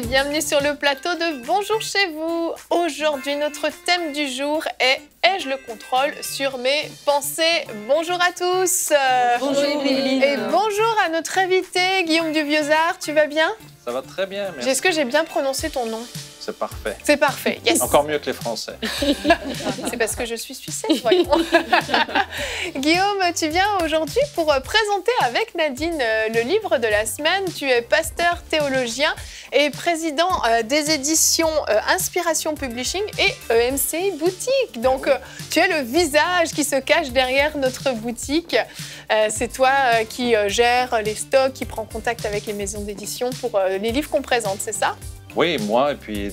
bienvenue sur le plateau de Bonjour chez vous. Aujourd'hui, notre thème du jour est Ai-je le contrôle sur mes pensées Bonjour à tous. Bonjour Et bonjour à notre invité Guillaume Dubiosard. Tu vas bien Ça va très bien. Est-ce que j'ai bien prononcé ton nom c'est parfait. C'est parfait. Encore mieux que les Français. c'est parce que je suis suissesse, voyons. Guillaume, tu viens aujourd'hui pour euh, présenter avec Nadine euh, le livre de la semaine. Tu es pasteur théologien et président euh, des éditions Inspiration Publishing et EMC Boutique. Donc, tu es le visage qui se cache derrière notre boutique. C'est toi qui gères les stocks, qui prends contact avec les maisons d'édition pour les livres qu'on présente, c'est ça oui, moi, et puis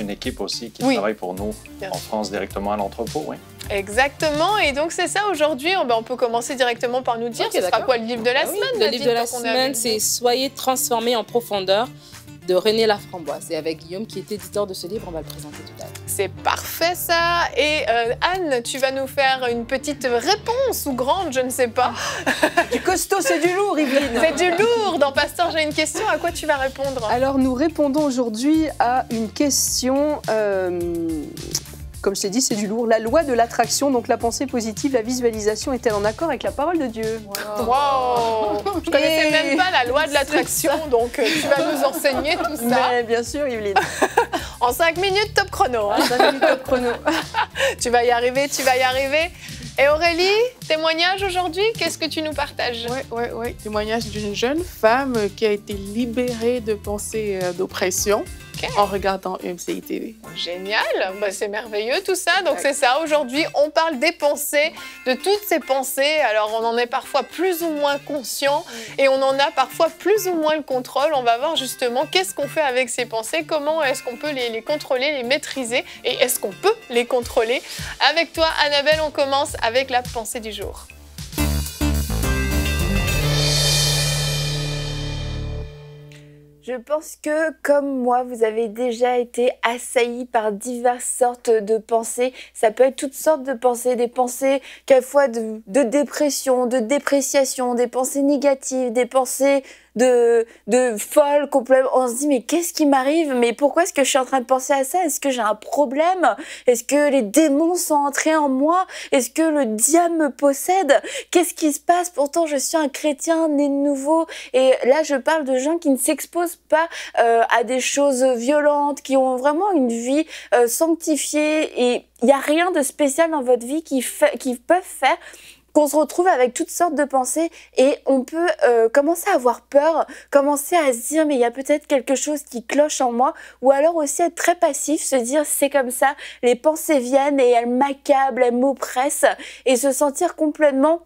une équipe aussi qui travaille pour nous en France directement à l'entrepôt. Exactement, et donc c'est ça aujourd'hui. On, ben, peut commencer directement par nous dire ce sera quoi le livre de la ah semaine. le livre de la semaine, c'est Soyez transformé en profondeur de René Laframboise. Et avec Guillaume, qui est éditeur de ce livre, on va le présenter tout c'est parfait ça. Et euh, Anne, tu vas nous faire une petite réponse ou grande, je ne sais pas. Du costaud, c'est du lourd, Yveline. C'est du lourd. Dans Pasteur, j'ai une question. À quoi tu vas répondre Alors, nous répondons aujourd'hui à une question. Euh, comme je t'ai dit, c'est du lourd. La loi de l'attraction, donc la pensée positive, la visualisation est-elle en accord avec la parole de Dieu Waouh Je connaissais même pas la loi de l'attraction, donc euh, tu vas nous enseigner tout ça. bien sûr, Yveline. en 5 minutes, top chrono. Hein. tu vas y arriver, tu vas y arriver. Et Aurélie, témoignage aujourd'hui, qu'est-ce que tu nous partages Oui, oui, oui. Témoignage d'une jeune femme qui a été libérée de pensée euh, d'oppression en regardant UMCI TV. Génial, bah, c'est merveilleux tout ça. Donc c'est ça, aujourd'hui on parle des pensées, de toutes ces pensées. Alors on en est parfois plus ou moins conscient mm. et on en a parfois plus ou moins le contrôle. On va voir justement qu'est-ce qu'on fait avec ces pensées, comment est-ce qu'on peut les, contrôler, les maîtriser et est-ce qu'on peut les contrôler. Avec toi Annabelle, on commence avec la pensée du jour. Je pense que, comme moi, vous avez déjà été assailli par diverses sortes de pensées. Ça peut être toutes sortes de pensées, des pensées quelquefois de, de dépression, de dépréciation, des pensées négatives, des pensées de, de folle, complètement. On se dit, mais qu'est-ce qui m'arrive Mais pourquoi est-ce que je suis en train de penser à ça Est-ce que j'ai un problème Est-ce que les démons sont entrés en moi Est-ce que le diable me possède Qu'est-ce qui se passe Pourtant, je suis un chrétien né de nouveau. Et là, je parle de gens qui ne s'exposent pas euh, à des choses violentes, qui ont vraiment une vie euh, sanctifiée et il n'y a rien de spécial dans votre vie qui, fait, peuvent faire qu'on se retrouve avec toutes sortes de pensées et on peut euh, commencer à avoir peur, commencer à se dire mais il y a peut-être quelque chose qui cloche en moi ou alors aussi être très passif, se dire c'est comme ça, les pensées viennent et elles m'accablent, elles m'oppressent et se sentir complètement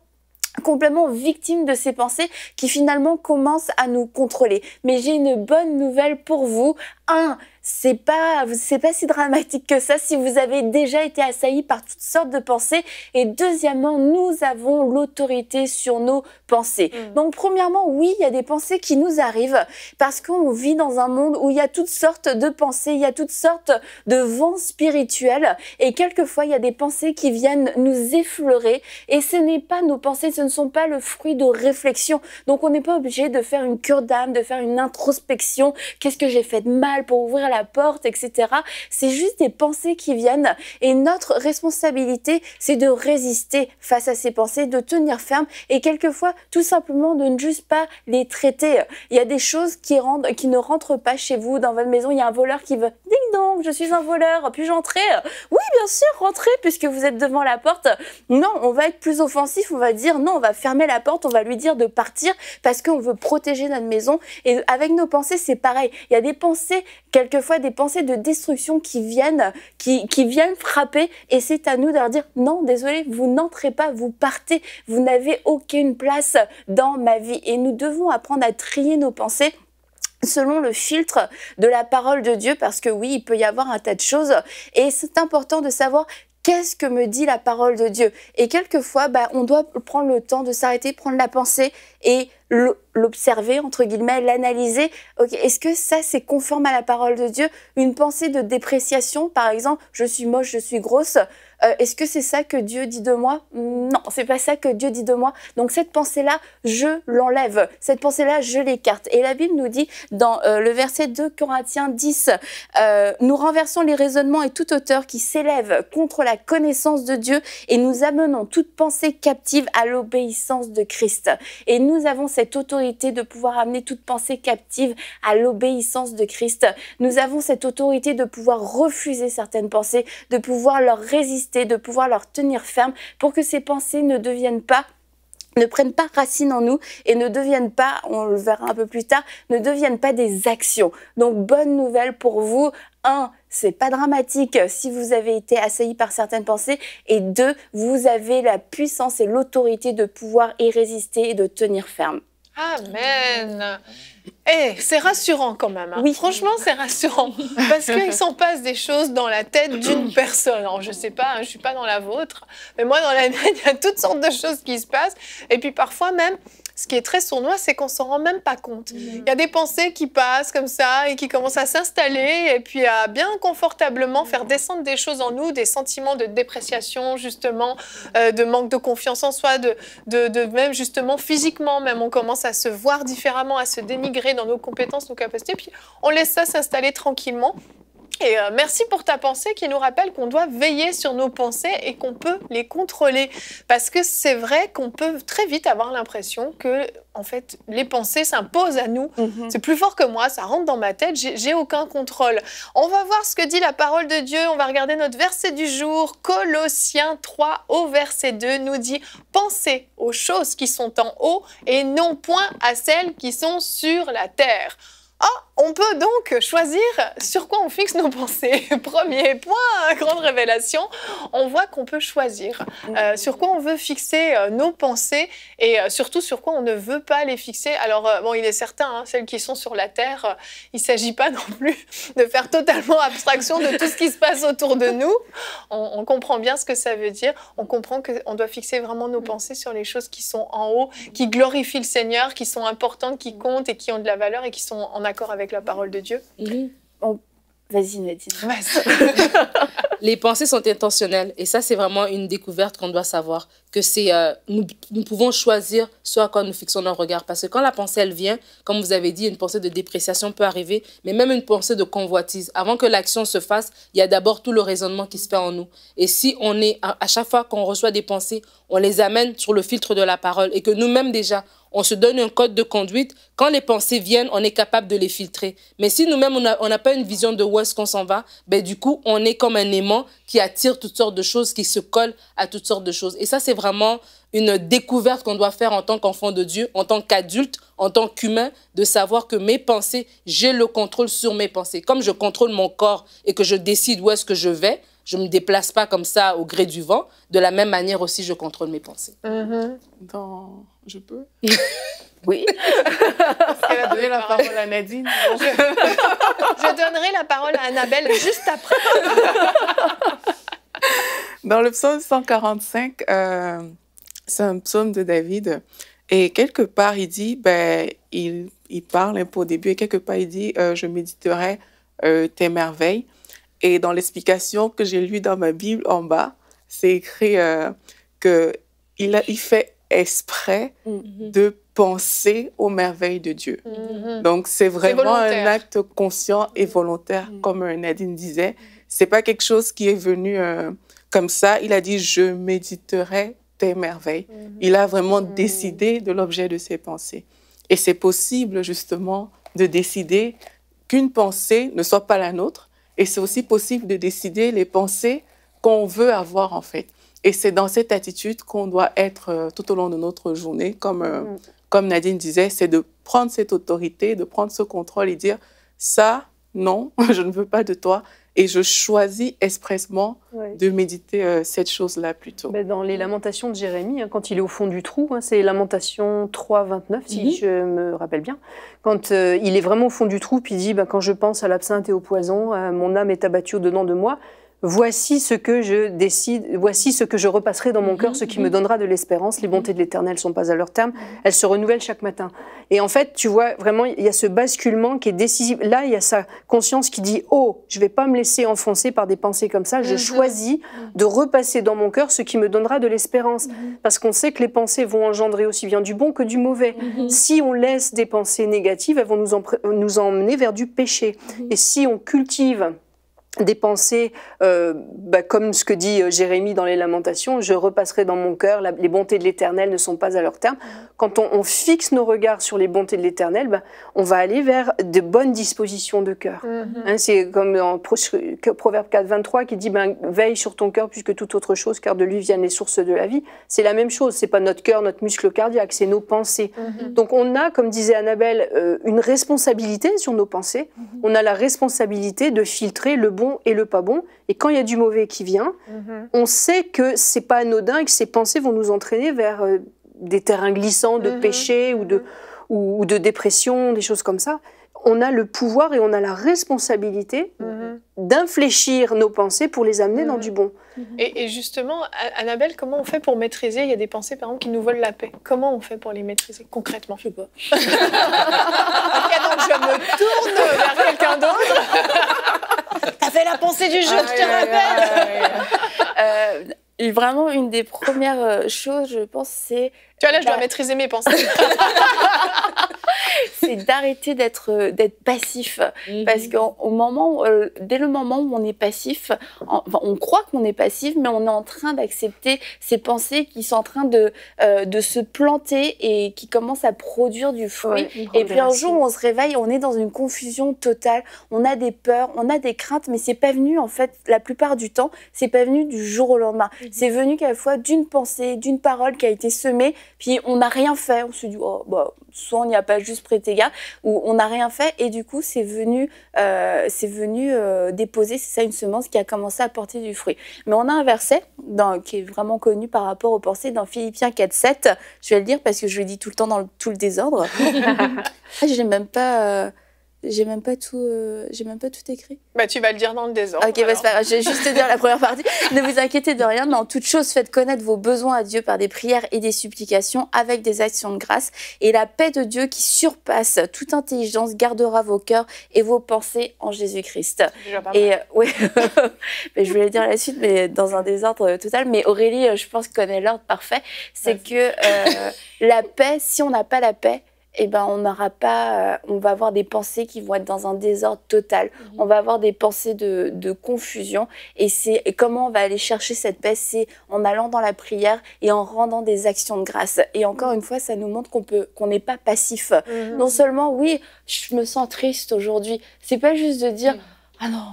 complètement victime de ces pensées qui finalement commencent à nous contrôler. Mais j'ai une bonne nouvelle pour vous. un c'est pas c'est pas si dramatique que ça si vous avez déjà été assailli par toutes sortes de pensées et deuxièmement nous avons l'autorité sur nos pensées. Mm. Donc premièrement oui, il y a des pensées qui nous arrivent parce qu'on vit dans un monde où il y a toutes sortes de pensées, il y a toutes sortes de vents spirituels et quelquefois il y a des pensées qui viennent nous effleurer et ce n'est pas nos pensées, ce ne sont pas le fruit de réflexion. Donc on n'est pas obligé de faire une cure d'âme, de faire une introspection, qu'est-ce que j'ai fait de mal pour ouvrir la porte, etc. C'est juste des pensées qui viennent et notre responsabilité, c'est de résister face à ces pensées, de tenir ferme et quelquefois tout simplement de ne juste pas les traiter. Il y a des choses qui, rendent, qui ne rentrent pas chez vous, dans votre maison, il y a un voleur qui veut « Ding dong, je suis un voleur, puis-je entrer ?» Oui, bien sûr, rentrez puisque vous êtes devant la porte. Non, on va être plus offensif, on va dire non, on va fermer la porte, on va lui dire de partir parce qu'on veut protéger notre maison. Et avec nos pensées, c'est pareil. Il y a des pensées quelquefois des pensées de destruction qui viennent, qui, viennent frapper et c'est à nous de leur dire non, désolé, vous n'entrez pas, vous partez, vous n'avez aucune place dans ma vie. Et nous devons apprendre à trier nos pensées selon le filtre de la parole de Dieu, parce que oui, il peut y avoir un tas de choses, et c'est important de savoir qu'est-ce que me dit la parole de Dieu. Et quelquefois, bah, on doit prendre le temps de s'arrêter, prendre la pensée et l'observer, entre guillemets, l'analyser. ok Est-ce que ça, c'est conforme à la parole de Dieu Une pensée de dépréciation, par exemple, je suis moche, je suis grosse. Euh, est-ce que c'est ça que Dieu dit de moi Non, c'est pas ça que Dieu dit de moi. Donc cette pensée-là, je l'enlève. Cette pensée-là, je l'écarte. Et la Bible nous dit dans euh, le verset 2 Corinthiens 10, euh, nous renversons les raisonnements et toute hauteur qui s'élève contre la connaissance de Dieu et nous amenons toute pensée captive à l'obéissance de Christ. Et nous avons cette cette autorité de pouvoir amener toute pensée captive à l'obéissance de Christ. Nous avons cette autorité de pouvoir refuser certaines pensées, de pouvoir leur résister, de pouvoir leur tenir ferme pour que ces pensées ne deviennent pas ne prennent pas racine en nous et ne deviennent pas, on le verra un peu plus tard, ne deviennent pas des actions. Donc bonne nouvelle pour vous, un, c'est pas dramatique si vous avez été assailli par certaines pensées. Et deux, vous avez la puissance et l'autorité de pouvoir y résister et de tenir ferme. Amen. Eh, c'est rassurant quand même. Hein. Oui. Franchement, c'est rassurant. Parce qu'il s'en passe des choses dans la tête d'une personne. Alors, je ne sais pas, hein, je suis pas dans la vôtre. Mais moi, dans la mienne, il y a toutes sortes de choses qui se passent. Et puis, parfois même, ce qui est très sournois, c'est qu'on s'en rend même pas compte. Mm. Il y a des pensées qui passent comme ça et qui commencent à s'installer et puis à bien confortablement faire mm. descendre des choses en nous, des sentiments de dépréciation justement, euh, de manque de confiance en soi, de, même justement physiquement même, on commence à se voir différemment, à se dénigrer dans nos compétences, nos capacités, puis on laisse ça s'installer tranquillement euh, merci pour ta pensée qui nous rappelle qu'on doit veiller sur nos pensées et qu'on peut les contrôler. Parce que c'est vrai qu'on peut très vite avoir l'impression que en fait, les pensées s'imposent à nous. Mhm. C'est plus fort que moi, ça rentre dans ma tête, j'ai aucun contrôle. On va voir ce que dit la parole de Dieu, on va regarder notre verset du jour. Colossiens 3 au verset 2 nous dit Pensez aux choses qui sont en haut et non point à celles qui sont sur la terre. Oh, on peut donc choisir sur quoi on fixe nos pensées. Premier point, grande révélation, on voit qu'on peut choisir euh, sur quoi on veut fixer euh, nos pensées et euh, surtout sur quoi on ne veut pas les fixer. Alors, bon, il est certain, hein, celles qui sont sur la Terre, il ne s'agit pas non plus de faire totalement abstraction de tout ce qui se passe autour de nous. On, on comprend bien ce que ça veut dire. On comprend qu'on doit fixer vraiment nos pensées sur les choses qui sont en haut, qui glorifient le Seigneur, qui sont importantes, qui comptent et qui ont de la valeur et qui sont en accord avec la parole de Dieu. Vas-y, Nadine. les pensées sont intentionnelles et ça, c'est vraiment une découverte qu'on doit savoir, que c'est euh, nous, pouvons choisir soit quand nous fixons nos regard. Parce que quand la pensée, elle vient, comme vous avez dit, une pensée de dépréciation peut arriver, mais même une pensée de convoitise. Avant que l'action se fasse, il y a d'abord tout le raisonnement qui se fait en nous. Et si on est, à, à chaque fois qu'on reçoit des pensées, on les amène sur le filtre de la parole et que nous-mêmes déjà, on se donne un code de conduite. Quand les pensées viennent, on est capable de les filtrer. Mais si nous-mêmes, on n'a pas une vision de où est-ce qu'on s'en va, ben, du coup, on est comme un aimant qui attire toutes sortes de choses, qui se colle à toutes sortes de choses. Et ça, c'est vraiment une découverte qu'on doit faire en tant qu'enfant de Dieu, en tant qu'adulte, en tant qu'humain, de savoir que mes pensées, j'ai le contrôle sur mes pensées. Comme je contrôle mon corps et que je décide où est-ce que je vais, je ne me déplace pas comme ça au gré du vent. De la même manière aussi, je contrôle mes pensées. Mm-hmm. Dans... Je peux Oui. Parce qu'elle a donné la parole à Nadine. Je... donnerai la parole à Annabelle juste après. Dans le psaume 145, euh, c'est un psaume de David. Et quelque part, il dit, ben, il, il parle un peu au début, et quelque part, il dit, euh, je méditerai euh, tes merveilles. Et dans l'explication que j'ai lue dans ma Bible en bas, c'est écrit qu'il euh, que il, fait exprès mm-hmm. de penser aux merveilles de Dieu. Mm-hmm. Donc c'est vraiment un acte conscient et volontaire, comme un comme Nadine disait. C'est pas quelque chose qui est venu euh, comme ça. Il a dit je méditerai tes merveilles. Mm-hmm. Il a vraiment mm. décidé de l'objet de ses pensées. Et c'est possible justement de décider qu'une pensée ne soit pas la nôtre, et c'est aussi possible de décider les pensées qu'on veut avoir, en fait. Et c'est dans cette attitude qu'on doit être euh, tout au long de notre journée, euh, mm. comme Nadine disait, c'est de prendre cette autorité, de prendre ce contrôle et dire ça, non, je ne veux pas de toi, et je choisis expressement de méditer euh, cette chose-là plutôt. Bah, dans les lamentations de Jérémie, hein, quand il est au fond du trou, hein, c'est lamentation 3, 29, si mhm. je me rappelle bien, quand euh, il est vraiment au fond du trou, puis il dit bah, Quand je pense à l'absinthe et au poison, euh, mon âme est abattue au-dedans de moi », voici ce que je décide, voici ce que je repasserai dans mon cœur, ce qui me mhm. donnera de l'espérance. Les bontés de l'Éternel sont pas à leur terme, mhm. elles se renouvellent chaque matin. Et en fait, tu vois, vraiment, il y a ce basculement qui est décisif. Là, il y a sa conscience qui dit, oh, je vais pas me laisser enfoncer par des pensées comme ça, je mhm. choisis de repasser dans mon cœur ce qui me donnera de l'espérance. Parce qu'on sait que les pensées vont engendrer aussi bien du bon que du mauvais. Si on laisse des pensées négatives, elles vont nous, nous emmener vers du péché. Et si on cultive des pensées, euh, bah, comme ce que dit euh, Jérémie dans les Lamentations, je repasserai dans mon cœur, les bontés de l'Éternel ne sont pas à leur terme. Mm-hmm. Quand on, fixe nos regards sur les bontés de l'Éternel, bah, on va aller vers de bonnes dispositions de cœur. Mm-hmm. Hein, c'est comme en Proverbe 4, 23 qui dit ben, Veille sur ton cœur plus que toute autre chose, car de lui viennent les sources de la vie. » C'est la même chose, c'est pas notre cœur, notre muscle cardiaque, c'est nos pensées. Mm-hmm. Donc on a, comme disait Annabelle, euh, une responsabilité sur nos pensées. On a la responsabilité de filtrer le bon et le pas bon. Et quand il y a du mauvais qui vient, mhm. on sait que c'est pas anodin et que ces pensées vont nous entraîner vers euh, des terrains glissants de mhm. péché ou de, mhm. ou, de dépression, des choses comme ça on a le pouvoir et on a la responsabilité d'infléchir nos pensées pour les amener dans du bon. Et, justement, Annabelle, comment on fait pour maîtriser Il y a des pensées, par exemple, qui nous volent la paix. Comment on fait pour les maîtriser concrètement Je sais pas. donc je me tourne vers quelqu'un d'autre. T'as fait la pensée du jour, ah je te rappelle euh, Vraiment, une des premières euh, choses, je pense, c'est... Tu vois, là, je dois bah maîtriser mes pensées. arrêter d'être euh, d'être passif mhm. parce parce que moment euh, dès le moment où on est passif on croit qu'on est passif mais on est en train d'accepter ces pensées qui sont en train de euh, de se planter et qui commencent à produire du fruit et puis un jour on se réveille on est dans une confusion totale on a des peurs on a des craintes mais c'est pas venu en fait la plupart du temps c'est pas venu du jour au lendemain mhm. c'est venu quelquefois d'une pensée d'une parole qui a été semée puis on n'a rien fait on se dit oh bah, soit on n'y a pas juste prêté garde où on n'a rien fait et du coup c'est venu, euh, c'est venu euh, déposer, c'est ça une semence qui a commencé à porter du fruit. Mais on a un verset qui est vraiment connu par rapport au pensées dans Philippiens 4.7, je vais le dire parce que je le dis tout le temps dans tout le désordre. Ah, je même pas... Euh, j'ai même pas tout, euh, j'ai même pas tout écrit. Bah tu vas le dire dans le désordre. Ok, bah, je vais juste te dire la première partie. ne vous inquiétez de rien, mais en toute chose faites connaître vos besoins à Dieu par des prières et des supplications avec des actions de grâce. Et la paix de Dieu qui surpasse toute intelligence gardera vos cœurs et vos pensées en Jésus-Christ. Et euh, oui, mais je voulais dire la suite, mais dans un désordre total. Mais Aurélie, euh, je pense connaît l'ordre parfait. C'est que la paix, si on n'a pas la paix, eh ben on n'aura pas, euh, on va avoir des pensées qui vont être dans un désordre total. Mhm. On va avoir des pensées de, confusion. Et c'est comment on va aller chercher cette paix, c'est en allant dans la prière et en rendant des actions de grâce. Et encore mhm. une fois, ça nous montre qu'on peut, qu'on n'est pas passif. Mhm. Non seulement, oui, je me sens triste aujourd'hui. C'est pas juste de dire, ah non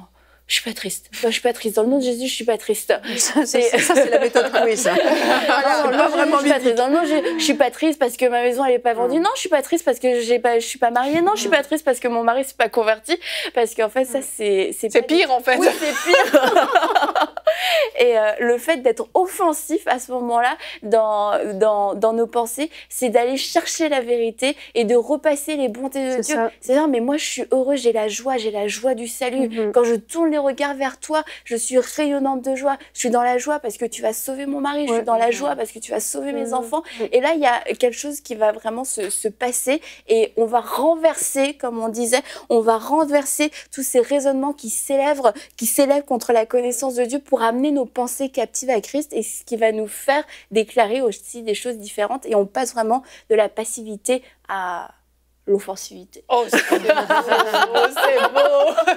je suis pas triste. Bah, je suis pas triste. Dans le nom de Jésus, je suis pas triste. Ça, c'est la méthode Oui, ça. non, vraiment je suis pas triste. Dans le nom, je, suis pas triste parce que ma maison, elle est pas vendue. Mm. Non, je suis pas triste parce que j'ai pas, je suis pas mariée. Non, je suis pas mm. triste parce que mon mari s'est pas converti. Parce qu'en fait, ça, mm. c'est, c'est pire, en fait. Oui, c'est pire. Et euh, le fait d'être offensif à ce moment-là dans, dans, nos pensées, c'est d'aller chercher la vérité et de repasser les bontés de Dieu. C'est dire, mais moi, je suis heureux, j'ai la joie, j'ai la joie du salut. Mm-hmm. Quand je tourne les regards vers toi, je suis rayonnante de joie, je suis dans la joie parce que tu vas sauver mon mari, je suis dans la joie parce que tu vas sauver mes mhm. enfants. Et là, il y a quelque chose qui va vraiment se, passer et on va renverser, comme on disait, on va renverser tous ces raisonnements qui s'élèvent, qui s'élèvent contre la connaissance de Dieu pour amener nos pensées captives à Christ et ce qui va nous faire déclarer aussi des choses différentes et on passe vraiment de la passivité à, l'offensivité. Oh, c'est beau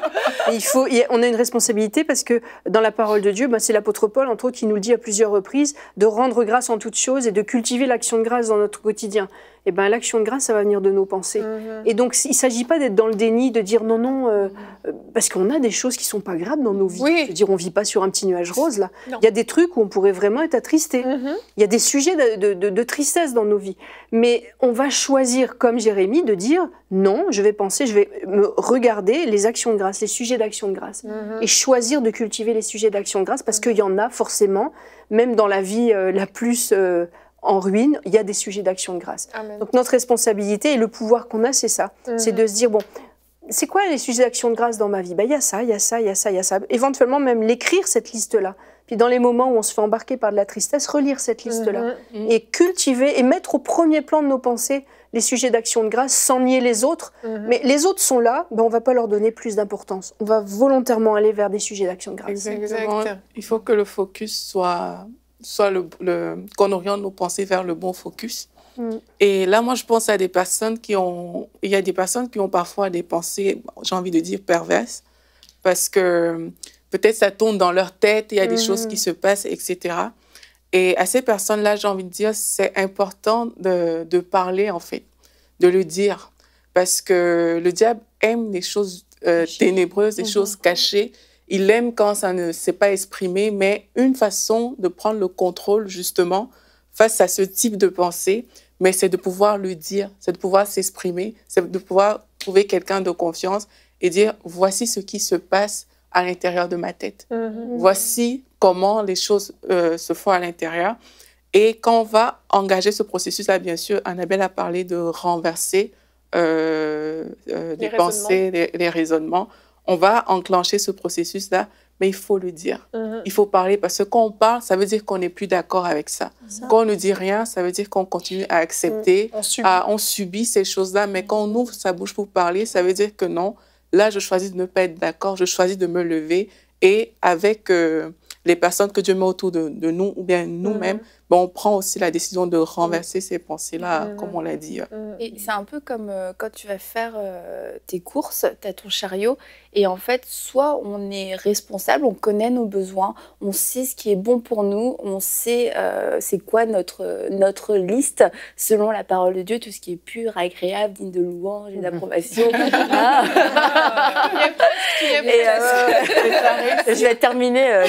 Il faut, On a une responsabilité parce que dans la parole de Dieu, bah, c'est l'apôtre Paul, entre autres, qui nous dit à plusieurs reprises de rendre grâce en toutes choses et de cultiver l'action de grâce dans notre quotidien eh ben, l'action de grâce, ça va venir de nos pensées. Mhm. Et donc, il ne s'agit pas d'être dans le déni, de dire non, non, euh, euh, parce qu'on a des choses qui ne sont pas graves dans nos vies. Je veux dire, on ne vit pas sur un petit nuage rose, là. Il y a des trucs où on pourrait vraiment être attristé. Mhm. Il y a des sujets de, tristesse dans nos vies. Mais on va choisir, comme Jérémy, de dire non, je vais penser, je vais me regarder les actions de grâce, les sujets d'action de grâce. Mhm. Et choisir de cultiver les sujets d'action de grâce parce qu'il y en a forcément, même dans la vie euh, la plus en ruine, il y a des sujets d'action de grâce. Donc notre responsabilité et le pouvoir qu'on a, c'est ça. Mhm. C'est de se dire, bon, c'est quoi les sujets d'action de grâce dans ma vie bah, Il y a ça, il y a ça, il y a ça, il y a ça. Éventuellement même l'écrire, cette liste-là. Puis dans les moments où on se fait embarquer par de la tristesse, relire cette mhm. liste-là. Mhm. Et cultiver et mettre au premier plan de nos pensées les sujets d'action de grâce sans nier les autres. Mais les autres sont là, ben, on ne va pas leur donner plus d'importance. On va volontairement aller vers des sujets d'action de grâce. Exactement. Il faut que le focus soit soit le, qu'on oriente nos pensées vers le bon focus. Mm. Et là, moi, je pense à des personnes qui ont, il y a des personnes qui ont parfois des pensées, j'ai envie de dire perverses, parce que peut-être ça tourne dans leur tête, il y a des choses qui mm. se passent, etc. Et à ces personnes-là, j'ai envie de dire, c'est important de, parler, en fait, de le dire, parce que le diable aime les choses euh, ténébreuses, les mm-hmm. choses cachées. Il aime quand ça ne s'est pas exprimé, mais une façon de prendre le contrôle justement face à ce type de pensée, mais c'est de pouvoir lui dire, c'est de pouvoir s'exprimer, c'est de pouvoir trouver quelqu'un de confiance et dire voici ce qui se passe à l'intérieur de ma tête. Mm-hmm. Voici comment les choses euh, se font à l'intérieur. Et quand on va engager ce processus-là, bien sûr, Annabelle a parlé de renverser euh, euh, les des pensées, des les, raisonnements on va enclencher ce processus-là, mais il faut le dire. Euh, euh. Il faut parler parce que quand on parle, ça veut dire qu'on n'est plus d'accord avec ça. Quand on ne dit rien, ça veut dire qu'on continue à accepter, on, subit. ces choses-là, mais quand on ouvre sa bouche pour parler, ça veut dire que non, là, je choisis de ne pas être d'accord, je choisis de me lever et avec euh, les personnes que Dieu met autour de, nous ou bien nous-mêmes, on prend aussi la décision de renverser ces pensées-là, euh, comme on l'a dit. Euh. Euh, et c'est un peu comme quand tu vas faire tes courses, tu as ton chariot, et en fait, soit on est responsable, on connaît nos besoins, on sait ce qui est bon pour nous, on sait c'est quoi notre, notre liste selon la parole de Dieu, tout ce qui est pur, agréable, digne de louange et mhm. d'approbation. Ah. je vais terminer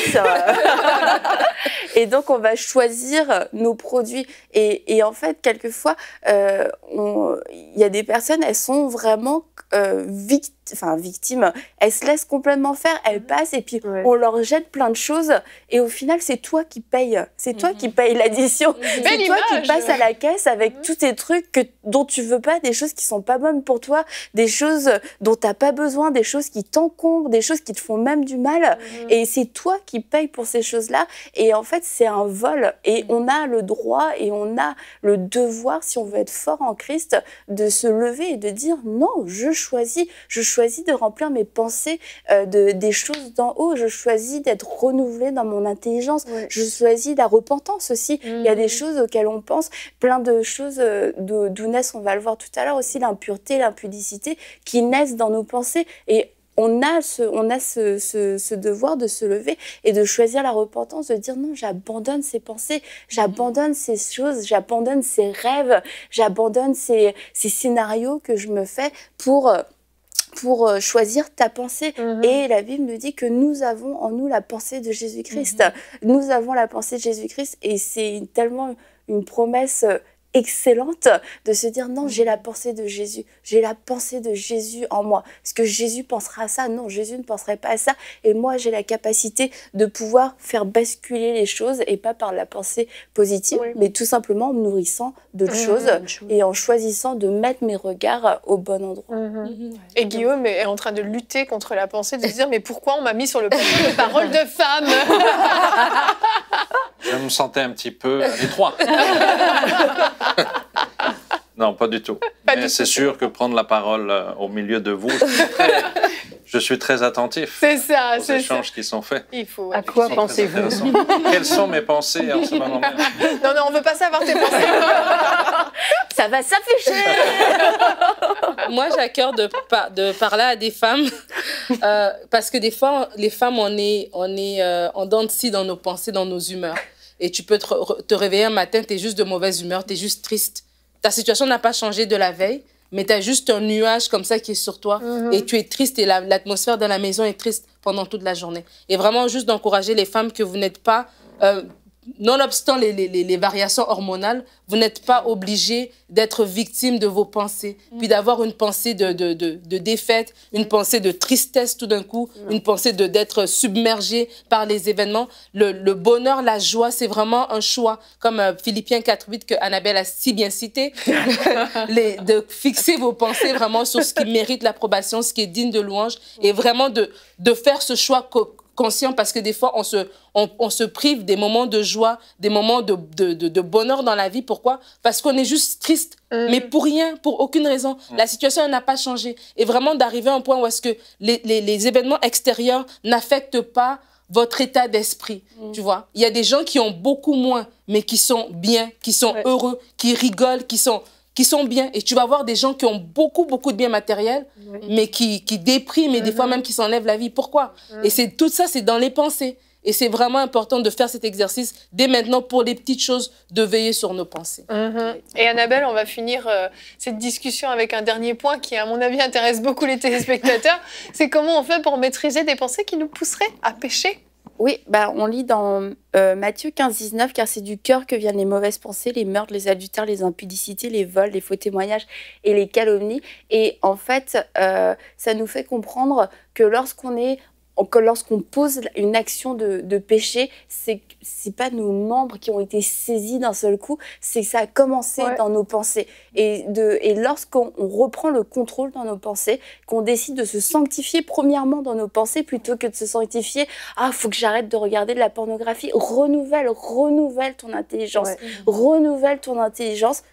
et donc, on va choisir euh, nos produits. Et, en fait, quelquefois, euh, il y a des personnes, elles sont vraiment euh, victimes enfin victime, elle se laisse complètement faire, elle mhm. passe et puis on leur jette plein de choses et au final c'est toi qui payes, c'est toi qui mhm. paye l'addition, c'est toi qui passes à la caisse avec tous tes trucs que, dont tu veux pas, des choses qui sont pas bonnes pour toi, des choses dont t'as pas besoin, des choses qui t'encombrent, des choses qui te font même du mal mhm. et c'est toi qui payes pour ces choses-là et en fait c'est un vol et on a le droit et on a le devoir si on veut être fort en Christ de se lever et de dire non, je choisis, je choisis choisis de remplir mes pensées euh, de, des choses d'en haut. Je choisis d'être renouvelée dans mon intelligence. Je choisis la repentance aussi. Il y a des mhm. choses auxquelles on pense, plein de choses euh, d'où naissent, on va le voir tout à l'heure aussi, l'impureté, l'impudicité, qui naissent dans nos pensées. Et on a ce, on a ce, ce, ce, devoir de se lever et de choisir la repentance, de dire non, j'abandonne ces pensées, j'abandonne ces choses, j'abandonne ces rêves, j'abandonne ces, ces, scénarios que je me fais pour euh, pour euh, choisir ta pensée. Mhm. Et la Bible nous dit que nous avons en nous la pensée de Jésus-Christ. Mhm. Nous avons la pensée de Jésus-Christ et c'est tellement une promesse euh, excellente de se dire non, j'ai la pensée de Jésus, j'ai la pensée de Jésus en moi. Est-ce que Jésus pensera à ça Non, Jésus ne penserait pas à ça. Et moi, j'ai la capacité de pouvoir faire basculer les choses et pas par la pensée positive, mais tout simplement en me nourrissant d'autres mm-hmm. choses mm-hmm. et en choisissant de mettre mes regards au bon endroit. Mm-hmm. Et Guillaume est en train de lutter contre la pensée de se dire mais pourquoi on m'a mis sur le plateau de parole de femme Je me sentais un petit peu étroit. non, pas du tout. c'est sûr que prendre la parole euh, au milieu de vous, je suis très, attentif c'est ça, aux échanges qui sont faits. Il faut, à quoi pensez-vous Quelles sont mes pensées en ce moment Non, non, on ne veut pas savoir tes pensées. ça va s'afficher Moi, j'ai à cœur de, de parler à des femmes euh, parce que des fois, les femmes, on est, on est euh, en dents de dans nos pensées, dans nos humeurs et tu peux te, réveiller un matin, tu es juste de mauvaise humeur, tu es juste triste. Ta situation n'a pas changé de la veille, mais tu as juste un nuage comme ça qui est sur toi mhm. et tu es triste et l'atmosphère de la maison est triste pendant toute la journée. Et vraiment juste d'encourager les femmes que vous n'êtes pas euh, nonobstant les, les, les, variations hormonales, vous n'êtes pas obligé d'être victime de vos pensées, mm. puis d'avoir une pensée de, de, de, défaite, une mm. pensée de tristesse tout d'un coup, mm. une pensée d'être submergé par les événements. Le, le bonheur, la joie, c'est vraiment un choix, comme euh, Philippiens 4.8 que Annabelle a si bien cité, les, de fixer vos pensées vraiment sur ce qui mérite l'approbation, ce qui est digne de louange, et vraiment de, de faire ce choix conscient parce que des fois, on se, on, se prive des moments de joie, des moments de, bonheur dans la vie. Pourquoi Parce qu'on est juste triste, mm. mais pour rien, pour aucune raison. Mm. La situation n'a pas changé. Et vraiment d'arriver à un point où est-ce que les, événements extérieurs n'affectent pas votre état d'esprit, mm. tu vois. Il y a des gens qui ont beaucoup moins, mais qui sont bien, qui sont heureux, qui rigolent, qui sont qui sont bien. Et tu vas voir des gens qui ont beaucoup, beaucoup de biens matériels, mais qui, qui dépriment et des fois mhm. même qui s'enlèvent la vie. Pourquoi Et c'est tout ça, c'est dans les pensées. Et c'est vraiment important de faire cet exercice dès maintenant pour les petites choses, de veiller sur nos pensées. Mhm. Et Annabelle, on va finir euh, cette discussion avec un dernier point qui, à mon avis, intéresse beaucoup les téléspectateurs. c'est comment on fait pour maîtriser des pensées qui nous pousseraient à pécher oui, bah, on lit dans euh, Matthieu 15, 19, car c'est du cœur que viennent les mauvaises pensées, les meurtres, les adultères, les impudicités, les vols, les faux témoignages et les calomnies. Et en fait, euh, ça nous fait comprendre que lorsqu'on est lorsqu'on pose une action de, péché, c'est c'est pas nos membres qui ont été saisis d'un seul coup, c'est que ça a commencé dans nos pensées. Et, et lorsqu'on reprend le contrôle dans nos pensées, qu'on décide de se sanctifier premièrement dans nos pensées plutôt que de se sanctifier, ah, faut que j'arrête de regarder de la pornographie, renouvelle, renouvelle ton intelligence, renouvelle ton intelligence.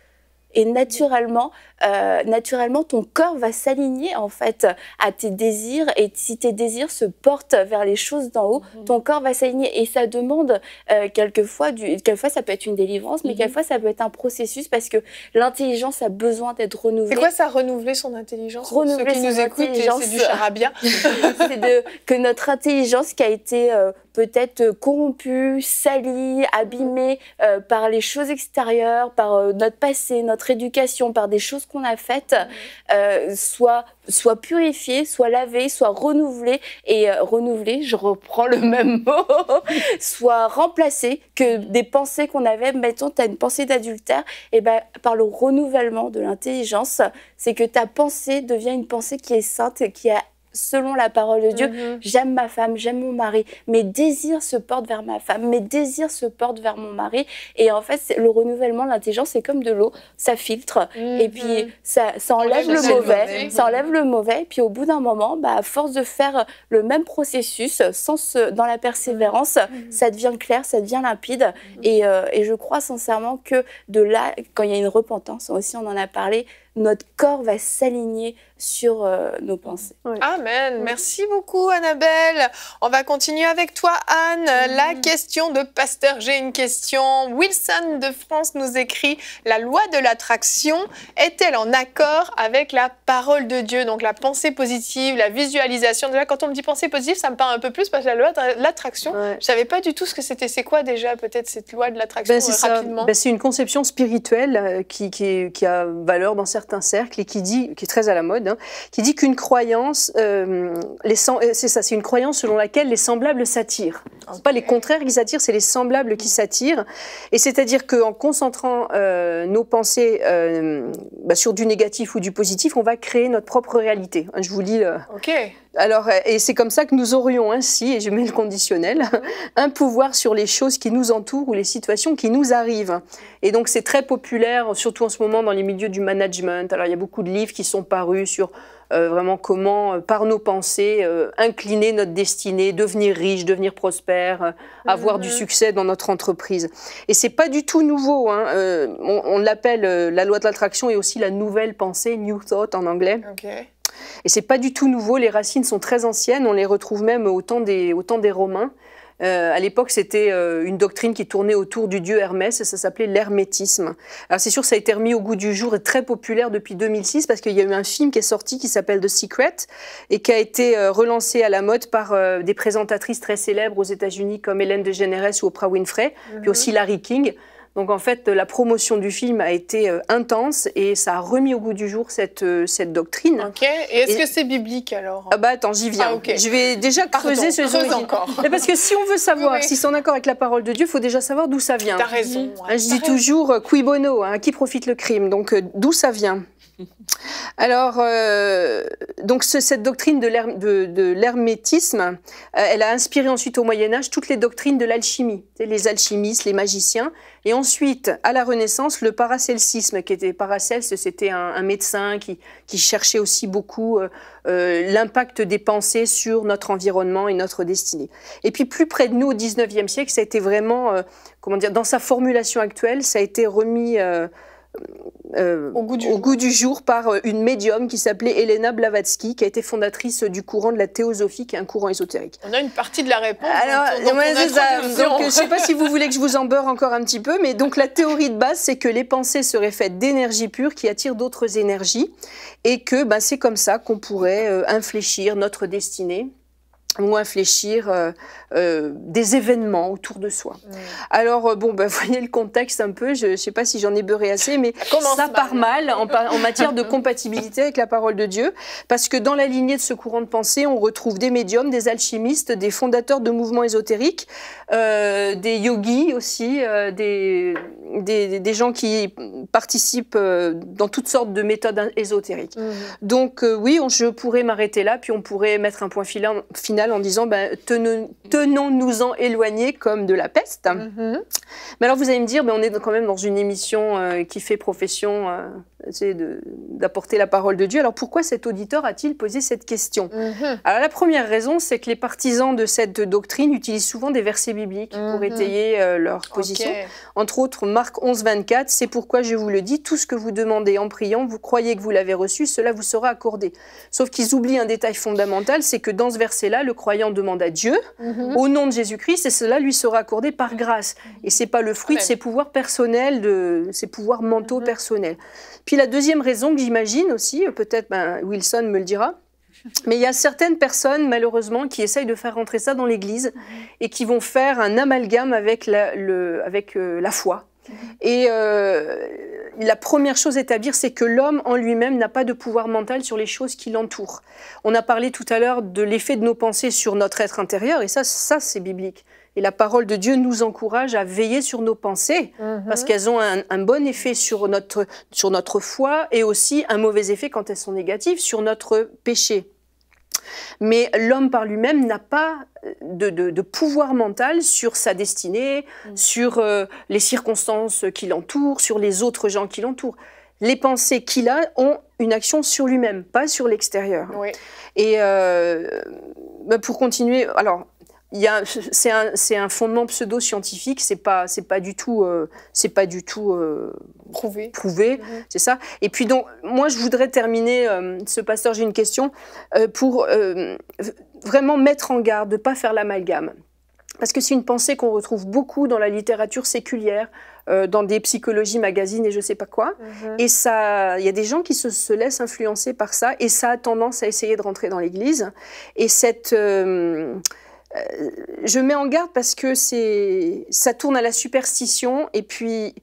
Et naturellement, euh, naturellement ton corps va s'aligner en fait à tes désirs et si tes désirs se portent vers les choses d'en haut, mhm. ton corps va s'aligner et ça demande euh, quelquefois du quelquefois ça peut être une délivrance mais mhm. quelquefois ça peut être un processus parce que l'intelligence a besoin d'être renouvelée. C'est quoi ça renouveler son intelligence renouveler Ceux qui nous écoutent, c'est du charabia. c'est de que notre intelligence qui a été euh, peut-être corrompue, salie, abîmée mhm. par les choses extérieures, par notre passé, notre éducation, par des choses qu'on a faite euh, soit, soit purifiée, soit lavée, soit renouvelée. Et euh, renouvelée, je reprends le même mot, soit remplacée, que des pensées qu'on avait. Mettons, tu as une pensée d'adultère, et eh ben, par le renouvellement de l'intelligence, c'est que ta pensée devient une pensée qui est sainte, qui a selon la parole de Dieu. Mhm. J'aime ma femme, j'aime mon mari. Mes désirs se portent vers ma femme, mes désirs se portent vers mon mari. Et en fait, le renouvellement l'intelligence, c'est comme de l'eau, ça filtre et puis ça, enlève le mauvais, ça enlève le mauvais. Et puis au bout d'un moment, bah, à force de faire le même processus, dans la persévérance, mhm. Mhm. ça devient clair, ça devient limpide. Et, euh, et je crois sincèrement que de là, quand il y a une repentance, aussi on en a parlé, notre corps va s'aligner sur euh, nos pensées. Amen. Merci beaucoup, Annabelle. On va continuer avec toi, Anne. Mm. La question de Pasteur, j'ai une question. Wilson de France nous écrit La loi de l'attraction est-elle en accord avec la parole de Dieu Donc, la pensée positive, la visualisation. Déjà, quand on me dit pensée positive, ça me parle un peu plus parce que la loi de l'attraction, je ne savais pas du tout ce que c'était. C'est quoi déjà, peut-être, cette loi de l'attraction ben, euh, ben, C'est une conception spirituelle euh, qui, qui, qui a valeur dans certains certains cercles et qui dit, qui est très à la mode, hein, qui dit qu'une croyance, euh, euh, c'est ça, c'est une croyance selon laquelle les semblables s'attirent. C'est pas les contraires qui s'attirent, c'est les semblables qui s'attirent. Et c'est-à-dire qu'en concentrant euh, nos pensées bah, sur du négatif ou du positif, on va créer notre propre réalité. Hein, je vous lis. Okay. Alors, euh, et c'est comme ça que nous aurions ainsi, et je mets le conditionnel, un pouvoir sur les choses qui nous entourent ou les situations qui nous arrivent. Et donc, c'est très populaire, surtout en ce moment, dans les milieux du management. Alors, il y a beaucoup de livres qui sont parus sur euh, vraiment comment, euh, par nos pensées, incliner notre destinée, devenir riche, devenir prospère, avoir du mhm. succès dans notre entreprise. Et c'est pas du tout nouveau. Hein. on, l'appelle la loi de l'attraction et aussi la nouvelle pensée, new thought en anglais. Ok. Et c'est pas du tout nouveau, les racines sont très anciennes, on les retrouve même au temps des, Romains. Euh, à l'époque, c'était euh, une doctrine qui tournait autour du dieu Hermès et ça s'appelait l'hermétisme. Alors c'est sûr, ça a été remis au goût du jour et très populaire depuis 2006 parce qu'il y a eu un film qui est sorti qui s'appelle The Secret et qui a été euh, relancé à la mode par des présentatrices très célèbres aux États-Unis comme Hélène DeGeneres ou Oprah Winfrey, puis mhm. aussi Larry King. Donc en fait, la promotion du film a été euh, intense et ça a remis au goût du jour cette, euh, cette doctrine. Ok. Et est-ce que c'est biblique alors Ah bah attends, j'y viens. Ah, je vais déjà creuser ce creuse encore. parce que si on veut savoir si c'est en accord avec la parole de Dieu, il faut déjà savoir d'où ça vient. as raison. Hein, je dis toujours qui euh, bono, qui profite le crime. Donc d'où ça vient alors, euh, donc cette doctrine de l'hermétisme, euh, elle a inspiré ensuite au Moyen Âge toutes les doctrines de l'alchimie, les alchimistes, les magiciens, et ensuite à la Renaissance le paracelsisme, qui était Paracelse. c'était un, médecin qui, cherchait aussi beaucoup euh, l'impact des pensées sur notre environnement et notre destinée. Et puis plus près de nous, au XIXe siècle, ça a été vraiment, comment dire, dans sa formulation actuelle, ça a été remis euh, au, goût du, jour par euh, une médium qui s'appelait Elena Blavatsky, qui a été fondatrice euh, du courant de la théosophie, qui est un courant ésotérique. On a une partie de la réponse. Alors, je ne sais pas si vous voulez que je vous en beurre encore un petit peu, mais donc la théorie de base, c'est que les pensées seraient faites d'énergie pure qui attire d'autres énergies, et que ben, c'est comme ça qu'on pourrait infléchir notre destinée ou fléchir euh, euh, des événements autour de soi. Alors, euh, bon, ben vous voyez le contexte un peu, je ne sais pas si j'en ai beurré assez, mais ça part mal, en, matière de compatibilité avec la parole de Dieu, parce que dans la lignée de ce courant de pensée, on retrouve des médiums, des alchimistes, des fondateurs de mouvements ésotériques, des yogis aussi, des, des, gens qui participent dans toutes sortes de méthodes ésotériques. Mmh. Donc, oui, on, je pourrais m'arrêter là, puis on pourrait mettre un point final en disant ben, tenons-nous-en éloignés comme de la peste. Mm-hmm. Mais alors vous allez me dire, on est quand même dans une émission euh, qui fait profession euh, d'apporter la parole de Dieu. Alors pourquoi cet auditeur a-t-il posé cette question mm-hmm. Alors la première raison, c'est que les partisans de cette doctrine utilisent souvent des versets bibliques pour mm-hmm. étayer euh, leur position. Entre autres, Marc 11, 24, c'est pourquoi je vous le dis, tout ce que vous demandez en priant, vous croyez que vous l'avez reçu, cela vous sera accordé. Sauf qu'ils oublient un détail fondamental, c'est que dans ce verset-là, le croyant demande à Dieu, mhm. au nom de Jésus-Christ, et cela lui sera accordé par grâce. Mhm. Et ce n'est pas le fruit de ses pouvoirs personnels, de ses pouvoirs mentaux mhm. personnels. Puis la deuxième raison que j'imagine aussi, peut-être ben, Wilson me le dira, mais il y a certaines personnes, malheureusement, qui essayent de faire rentrer ça dans l'Église et qui vont faire un amalgame avec la euh, foi. Et euh, la première chose à établir, c'est que l'homme en lui-même n'a pas de pouvoir mental sur les choses qui l'entourent. On a parlé tout à l'heure de l'effet de nos pensées sur notre être intérieur, et ça, ça c'est biblique. Et la parole de Dieu nous encourage à veiller sur nos pensées, mhm. parce qu'elles ont un, bon effet sur notre foi et aussi un mauvais effet quand elles sont négatives sur notre péché. Mais l'homme par lui-même n'a pas euh, de, pouvoir mental sur sa destinée, mm. sur euh, les circonstances qui l'entourent, sur les autres gens qui l'entourent. Les pensées qu'il a ont une action sur lui-même, pas sur l'extérieur. Et euh, bah, pour continuer, alors c'est un, fondement pseudo-scientifique, c'est pas, pas du tout, euh, pas du tout euh, prouvé. prouvé mhm. C'est ça. Et puis donc, moi, je voudrais terminer euh, ce pasteur. J'ai une question pour vraiment mettre en garde, de pas faire l'amalgame, parce que c'est une pensée qu'on retrouve beaucoup dans la littérature séculière, dans des psychologies magazines et je sais pas quoi. Mhm. Et ça, il y a des gens qui se, se, laissent influencer par ça et ça a tendance à essayer de rentrer dans l'Église. Et cette euh, je mets en garde parce que c'est, ça tourne à la superstition et puis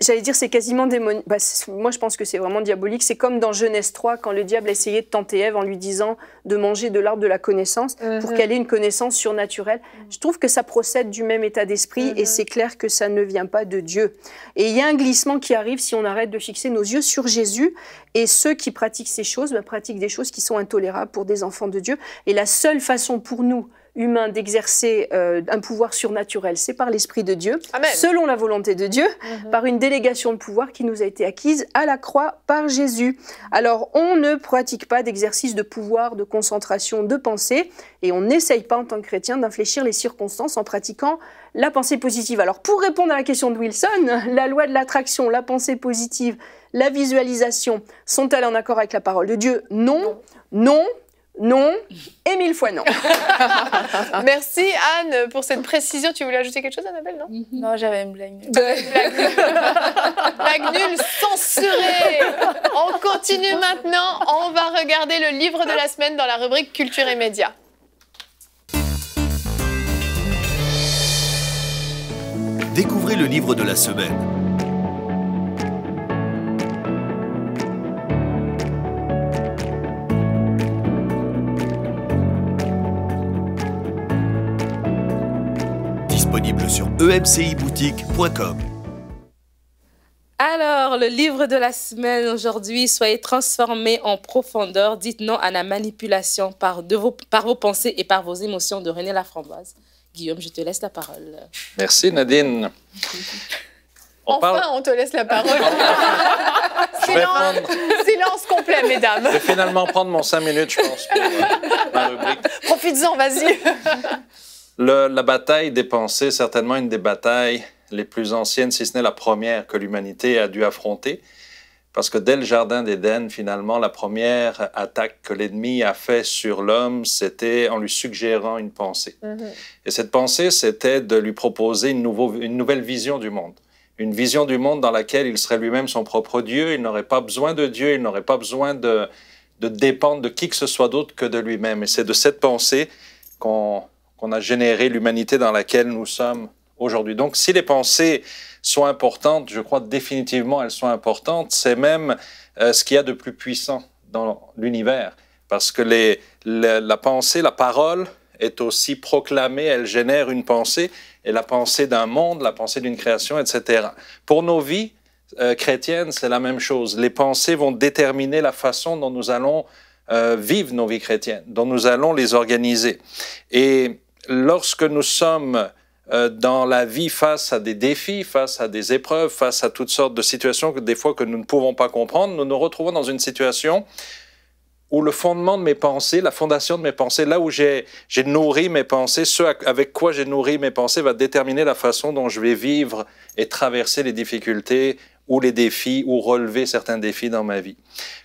J'allais dire, c'est quasiment démoniaque. Bah, moi, je pense que c'est vraiment diabolique. C'est comme dans Genèse 3, quand le diable essayait de tenter Ève en lui disant de manger de l'arbre de la connaissance pour mhm. qu'elle ait une connaissance surnaturelle. Mhm. Je trouve que ça procède du même état d'esprit et mhm. c'est clair que ça ne vient pas de Dieu. Et il y a un glissement qui arrive si on arrête de fixer nos yeux sur Jésus. Et ceux qui pratiquent ces choses bah, pratiquent des choses qui sont intolérables pour des enfants de Dieu. Et la seule façon pour nous humain d'exercer euh, un pouvoir surnaturel, c'est par l'Esprit de Dieu, selon la volonté de Dieu, mhm. par une délégation de pouvoir qui nous a été acquise à la croix par Jésus. Alors on ne pratique pas d'exercice de pouvoir, de concentration, de pensée, et on n'essaye pas en tant que chrétien d'infléchir les circonstances en pratiquant la pensée positive. Alors pour répondre à la question de Wilson, la loi de l'attraction, la pensée positive, la visualisation sont-elles en accord avec la parole de Dieu Non, non, non et mille fois non. Merci Anne pour cette précision. Tu voulais ajouter quelque chose, Annabelle, non mhm. Non, j'avais une blague blague, blague nulle censurée. On continue maintenant. On va regarder le livre de la semaine dans la rubrique Culture et médias. Découvrez le livre de la semaine sur emciboutique.com. Alors, le livre de la semaine aujourd'hui, soyez transformé en profondeur, dites non à la manipulation par, vos, par vos pensées et par vos émotions de René Laframboise. Guillaume, je te laisse la parole. Merci Nadine. On enfin, on te laisse la parole. silence, complet, mesdames. Je vais finalement prendre mon cinq minutes, je pense, euh, Profites-en, vas-y. la bataille des pensées, certainement une des batailles les plus anciennes, si ce n'est la première que l'humanité a dû affronter, parce que dès le Jardin d'Éden, finalement, la première attaque que l'ennemi a fait sur l'homme, c'était en lui suggérant une pensée. Mm-hmm. Et cette pensée, c'était de lui proposer une, nouvelle vision du monde une vision du monde dans laquelle il serait lui-même son propre Dieu, il n'aurait pas besoin de Dieu, il n'aurait pas besoin de, de dépendre de qui que ce soit d'autre que de lui-même. Et c'est de cette pensée qu'on qu'on a généré l'humanité dans laquelle nous sommes aujourd'hui. Donc si les pensées sont importantes, je crois définitivement elles sont importantes, c'est même euh, ce qu'il y a de plus puissant dans l'univers, parce que les, la pensée, la parole est aussi proclamée, elle génère une pensée, et la pensée d'un monde, la pensée d'une création, etc. Pour nos vies euh, chrétiennes, c'est la même chose. Les pensées vont déterminer la façon dont nous allons euh, vivre nos vies chrétiennes, dont nous allons les organiser. Et lorsque nous sommes euh, dans la vie face à des défis, face à des épreuves, face à toutes sortes de situations que des fois que nous ne pouvons pas comprendre, nous nous retrouvons dans une situation où le fondement de mes pensées, la fondation de mes pensées, là où j'ai nourri mes pensées, ce avec quoi j'ai nourri mes pensées va déterminer la façon dont je vais vivre et traverser les difficultés ou les défis ou relever certains défis dans ma vie.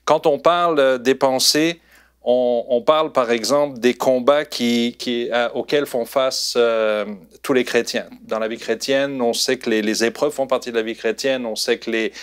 Quand on parle euh, des pensées, on, parle par exemple des combats euh, auxquels font face euh, tous les chrétiens. Dans la vie chrétienne, on sait que les, épreuves font partie de la vie chrétienne, on sait que les,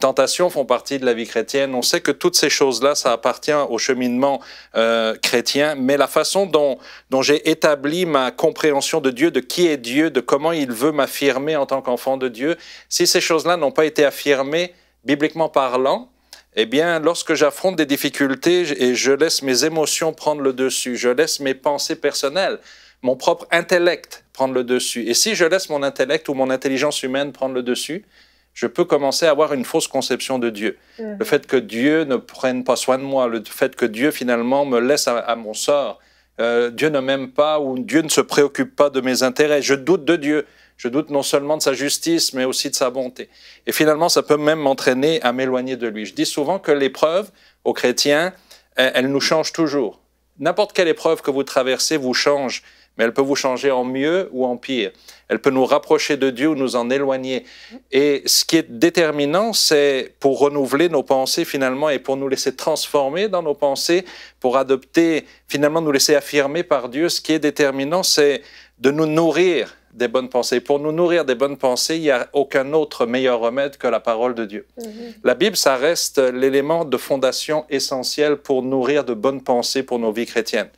tentations font partie de la vie chrétienne, on sait que toutes ces choses-là, ça appartient au cheminement euh, chrétien, mais la façon dont j'ai établi ma compréhension de Dieu, de qui est Dieu, de comment il veut m'affirmer en tant qu'enfant de Dieu, si ces choses-là n'ont pas été affirmées bibliquement parlant, eh bien, lorsque j'affronte des difficultés et je laisse mes émotions prendre le dessus, je laisse mes pensées personnelles, mon propre intellect prendre le dessus. Et si je laisse mon intellect ou mon intelligence humaine prendre le dessus, je peux commencer à avoir une fausse conception de Dieu. Mhm. Le fait que Dieu ne prenne pas soin de moi, le fait que Dieu finalement me laisse à, mon sort, euh, Dieu ne m'aime pas ou Dieu ne se préoccupe pas de mes intérêts, je doute de Dieu. Je doute non seulement de sa justice, mais aussi de sa bonté. Et finalement, ça peut même m'entraîner à m'éloigner de lui. Je dis souvent que l'épreuve, aux chrétiens, elle nous change toujours. N'importe quelle épreuve que vous traversez vous change, mais elle peut vous changer en mieux ou en pire. Elle peut nous rapprocher de Dieu ou nous en éloigner. Et ce qui est déterminant, c'est pour renouveler nos pensées finalement et pour nous laisser transformer dans nos pensées, pour adopter, finalement nous laisser affirmer par Dieu, ce qui est déterminant, c'est de nous nourrir des bonnes pensées. Pour nous nourrir des bonnes pensées, il n'y a aucun autre meilleur remède que la parole de Dieu. Mhm. La Bible, ça reste l'élément de fondation essentiel pour nourrir de bonnes pensées pour nos vies chrétiennes.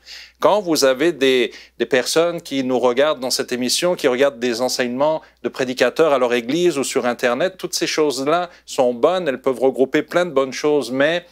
Quand vous avez des, des personnes qui nous regardent dans cette émission, qui regardent des enseignements de prédicateurs à leur église ou sur Internet, toutes ces choses-là sont bonnes, elles peuvent regrouper plein de bonnes choses, mais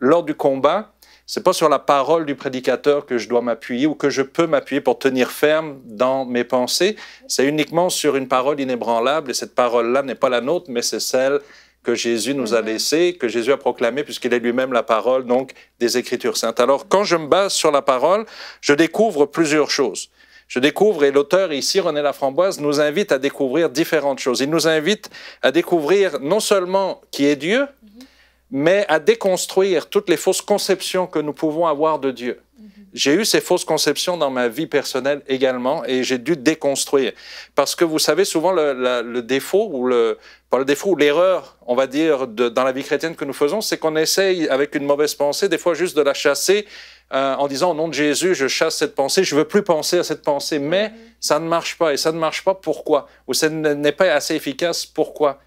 lors du combat, c'est pas sur la parole du prédicateur que je dois m'appuyer ou que je peux m'appuyer pour tenir ferme dans mes pensées. C'est uniquement sur une parole inébranlable et cette parole-là n'est pas la nôtre, mais c'est celle que Jésus nous a mhm. laissée, que Jésus a proclamée puisqu'il est lui-même la parole, donc des Écritures saintes. Alors quand je me base sur la parole, je découvre plusieurs choses. Je découvre, et l'auteur ici, René Laframboise, nous invite à découvrir différentes choses. Il nous invite à découvrir non seulement qui est Dieu, mhm mais à déconstruire toutes les fausses conceptions que nous pouvons avoir de Dieu. Mm-hmm. J'ai eu ces fausses conceptions dans ma vie personnelle également et j'ai dû déconstruire. Parce que vous savez, souvent le, défaut ou le, pas le défaut ou l'erreur, on va dire, dans la vie chrétienne que nous faisons, c'est qu'on essaye avec une mauvaise pensée, des fois juste de la chasser euh, en disant au nom de Jésus, je chasse cette pensée, je veux plus penser à cette pensée, mais mm-hmm. ça ne marche pas et ça ne marche pas pourquoi ou ça n'est pas assez efficace pourquoi.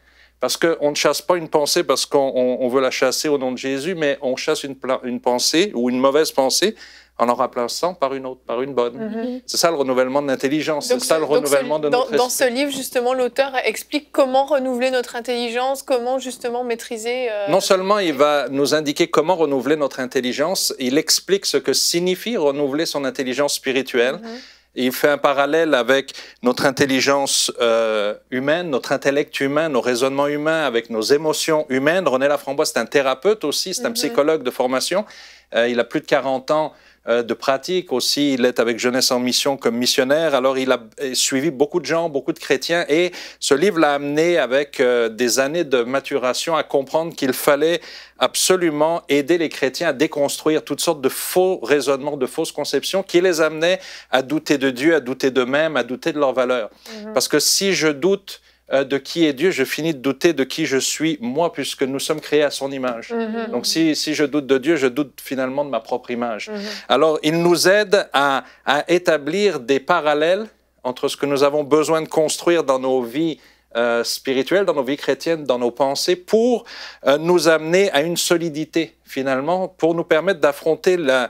Parce qu'on ne chasse pas une pensée parce qu'on veut la chasser au nom de Jésus, mais on chasse une, pensée ou une mauvaise pensée en en remplaçant par une autre, par une bonne. Mm-hmm. Mm-hmm. C'est ça le renouvellement de l'intelligence, c'est ça le renouvellement de notre dans, esprit. Dans ce livre, justement, l'auteur explique comment renouveler notre intelligence, comment justement maîtriser... Euh, non seulement il va nous indiquer comment renouveler notre intelligence, il explique ce que signifie renouveler son intelligence spirituelle. Mm-hmm il fait un parallèle avec notre intelligence euh, humaine, notre intellect humain, nos raisonnements humains, avec nos émotions humaines. René Laframbois, c'est un thérapeute aussi, c'est un mhm. psychologue de formation. Euh, il a plus de 40 ans euh, de pratique aussi. Il est avec Jeunesse en Mission comme missionnaire. Alors, il a suivi beaucoup de gens, beaucoup de chrétiens. Et ce livre l'a amené avec euh, des années de maturation à comprendre qu'il fallait absolument aider les chrétiens à déconstruire toutes sortes de faux raisonnements, de fausses conceptions qui les amenaient à douter de Dieu, à douter d'eux-mêmes, à douter de leurs valeurs. Mm-hmm. Parce que si je doute euh, de qui est Dieu, je finis de douter de qui je suis, moi, puisque nous sommes créés à son image. Mhm. Donc si, je doute de Dieu, je doute finalement de ma propre image. Mhm. Alors il nous aide à, à établir des parallèles entre ce que nous avons besoin de construire dans nos vies euh, spirituelle, dans nos vies chrétiennes, dans nos pensées, pour euh, nous amener à une solidité finalement, pour nous permettre d'affronter la,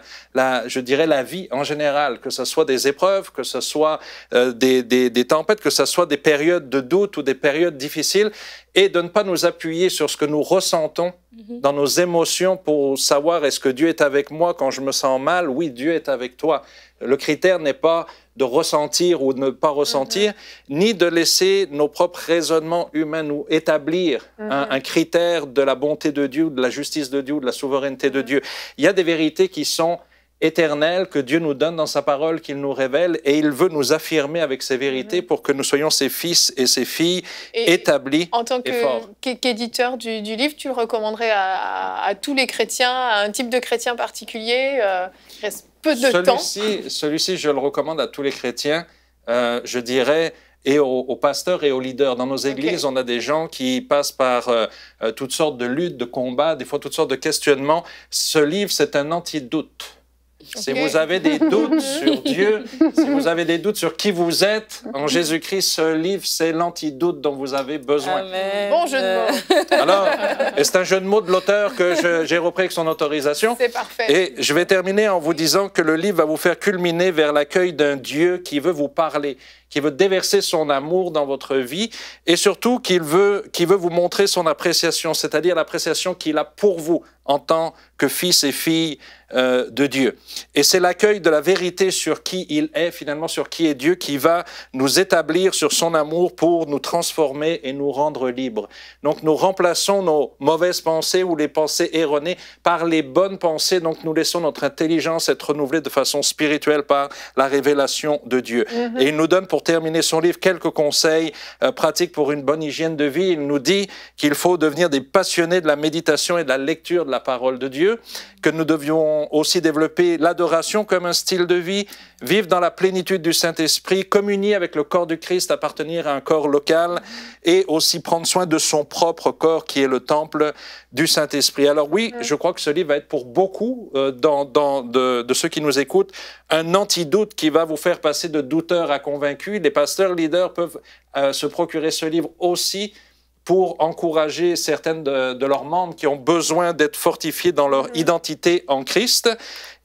je dirais, la vie en général, que ce soit des épreuves, que ce soit euh, des, tempêtes, que ce soit des périodes de doute ou des périodes difficiles, et de ne pas nous appuyer sur ce que nous ressentons mhm. dans nos émotions pour savoir est-ce que Dieu est avec moi quand je me sens mal. Oui, Dieu est avec toi. Le critère n'est pas de ressentir ou de ne pas ressentir, mm-hmm. ni de laisser nos propres raisonnements humains nous établir mm-hmm. un, critère de la bonté de Dieu, de la justice de Dieu, de la souveraineté de mm-hmm. Dieu. Il y a des vérités qui sont éternelles que Dieu nous donne dans sa parole, qu'il nous révèle, et il veut nous affirmer avec ces vérités pour que nous soyons ses fils et ses filles et établis. En tant qu'éditeur du, livre, tu le recommanderais à, tous les chrétiens, à un type de chrétien particulier euh, celui temps. Celui-ci, je le recommande à tous les chrétiens. Euh, je dirais, et aux, pasteurs et aux leaders. Dans nos églises, on a des gens qui passent par euh, euh, toutes sortes de luttes, de combats, des fois toutes sortes de questionnements. Ce livre, c'est un antidote. Si vous avez des doutes sur Dieu, si vous avez des doutes sur qui vous êtes, en Jésus-Christ, ce livre, c'est l'antidoute dont vous avez besoin. Amen. Bon jeu de mots. Alors, c'est un jeu de mots de l'auteur que j'ai repris avec son autorisation. C'est parfait. Et je vais terminer en vous disant que le livre va vous faire culminer vers l'accueil d'un Dieu qui veut vous parler. Qui veut déverser son amour dans votre vie et surtout qu'il veut, qui veut vous montrer son appréciation, c'est-à-dire l'appréciation qu'il a pour vous en tant que fils et fille euh, de Dieu. Et c'est l'accueil de la vérité sur qui il est, finalement sur qui est Dieu, qui va nous établir sur son amour pour nous transformer et nous rendre libres. Donc nous remplaçons nos mauvaises pensées ou les pensées erronées par les bonnes pensées. Donc nous laissons notre intelligence être renouvelée de façon spirituelle par la révélation de Dieu. Mm-hmm. Et il nous donne pour pour terminer son livre, quelques conseils euh, pratiques pour une bonne hygiène de vie. Il nous dit qu'il faut devenir des passionnés de la méditation et de la lecture de la parole de Dieu, que nous devions aussi développer l'adoration comme un style de vie, vivre dans la plénitude du Saint-Esprit, communier avec le corps du Christ, appartenir à un corps local et aussi prendre soin de son propre corps qui est le temple du Saint-Esprit. Alors oui, je crois que ce livre va être pour beaucoup euh, dans, dans, de, de, ceux qui nous écoutent un doute qui va vous faire passer de douteur à convaincu. Les pasteurs leaders peuvent euh, se procurer ce livre aussi pour encourager certaines de, leurs membres qui ont besoin d'être fortifiés dans leur mm-hmm. identité en Christ.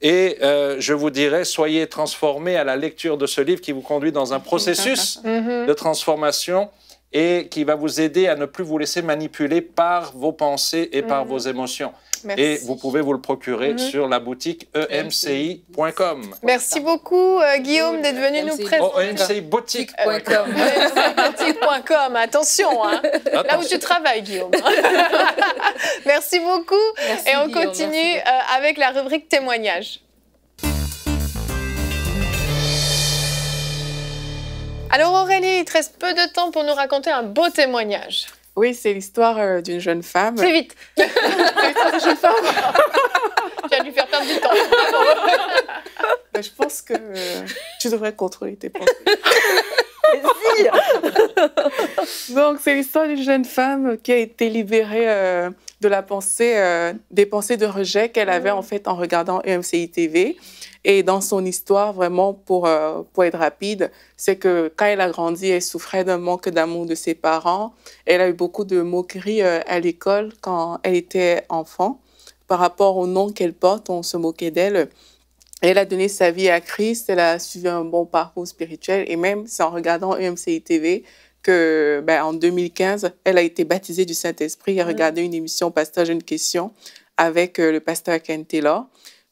Et euh, je vous dirais, soyez transformés à la lecture de ce livre qui vous conduit dans un processus mm-hmm. de transformation et qui va vous aider à ne plus vous laisser manipuler par vos pensées et par mm. vos émotions. Et vous pouvez vous le procurer mm-hmm. sur la boutique emci.com. Merci beaucoup, euh, Guillaume, d'être venu nous e oh, présenter. Oh, emciboutique.com. boutique.com, attention, là où tu travailles, Guillaume. merci beaucoup. et on continue euh, avec la rubrique témoignages. Alors Aurélie, il te reste peu de temps pour nous raconter un beau témoignage. Oui, c'est l'histoire euh, d'une jeune femme. Très vite C'est l'histoire jeune Tu as dû faire perdre du temps. je pense que euh, tu devrais contrôler tes pensées. Donc, c'est l'histoire d'une jeune femme qui a été libérée euh, de la pensée, euh, des pensées de rejet qu'elle avait mm. en fait en regardant EMCI TV. Et dans son histoire, vraiment, euh, pour, être rapide, c'est que quand elle a grandi, elle souffrait d'un manque d'amour de ses parents. Elle a eu beaucoup de moqueries euh, à l'école quand elle était enfant. Par rapport au nom qu'elle porte, on se moquait d'elle. Elle a donné sa vie à Christ, elle a suivi un bon parcours spirituel et même sans en regardant EMCI TV ben, en 2015, elle a été baptisée du Saint-Esprit. et a regardé une émission Pasteur, j'ai une question avec euh, le pasteur Ken Taylor.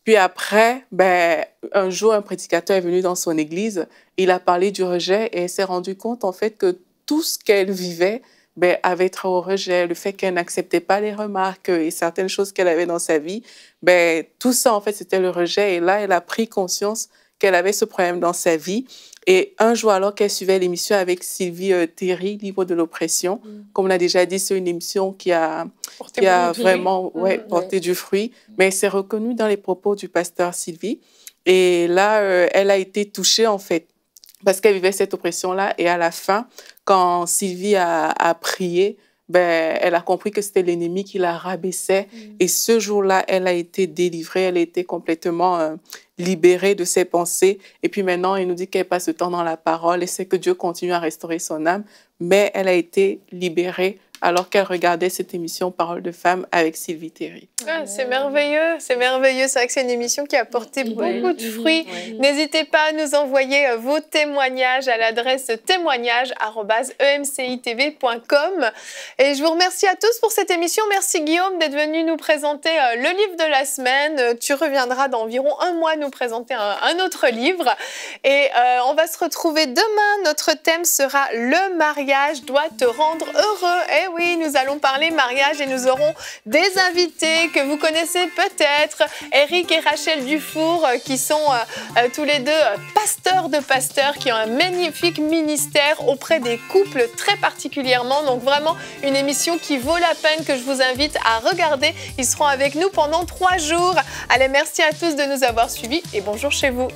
Puis après, ben, un jour, un prédicateur est venu dans son église. Il a parlé du rejet et elle s'est rendu compte, en fait, que tout ce qu'elle vivait ben, avait trait au rejet, le fait qu'elle n'acceptait pas les remarques et certaines choses qu'elle avait dans sa vie. Ben, tout ça, en fait, c'était le rejet. Et là, elle a pris conscience qu'elle avait ce problème dans sa vie. Et un jour, alors qu'elle suivait l'émission avec Sylvie euh, thierry Théry, Libre de l'oppression, mm. comme on a déjà dit, c'est une émission qui a, a vraiment mm. porté du fruit, mais c'est reconnu dans les propos du pasteur Sylvie. Et là, euh, elle a été touchée, en fait, parce qu'elle vivait cette oppression-là. Et à la fin, quand Sylvie a, a prié, ben, elle a compris que c'était l'ennemi qui la rabaissait. Mm. Et ce jour-là, elle a été délivrée, elle a été complètement euh, libérée de ses pensées. Et puis maintenant, il nous dit qu'elle passe le temps dans la parole et c'est que Dieu continue à restaurer son âme, mais elle a été libérée alors qu'elle regardait cette émission Parole de femmes avec Sylvie Théry. Ah, c'est merveilleux, c'est merveilleux. C'est vrai que c'est une émission qui a porté beaucoup de fruits. N'hésitez pas à nous envoyer euh, vos témoignages à l'adresse témoignages.emcitv.com. E Et je vous remercie à tous pour cette émission. Merci Guillaume d'être venu nous présenter euh, le livre de la semaine. Euh, tu reviendras dans environ un mois nous présenter un, autre livre. Et on va se retrouver demain. Notre thème sera Le mariage doit te rendre heureux. Et oui, nous allons parler mariage et nous aurons des invités que vous connaissez peut-être, Eric et Rachel Dufour, euh, qui sont euh, euh, tous les deux pasteurs de pasteurs, qui ont un magnifique ministère auprès des couples très particulièrement. Donc vraiment une émission qui vaut la peine que je vous invite à regarder. Ils seront avec nous pendant trois jours. Allez, merci à tous de nous avoir suivis et bonjour chez vous.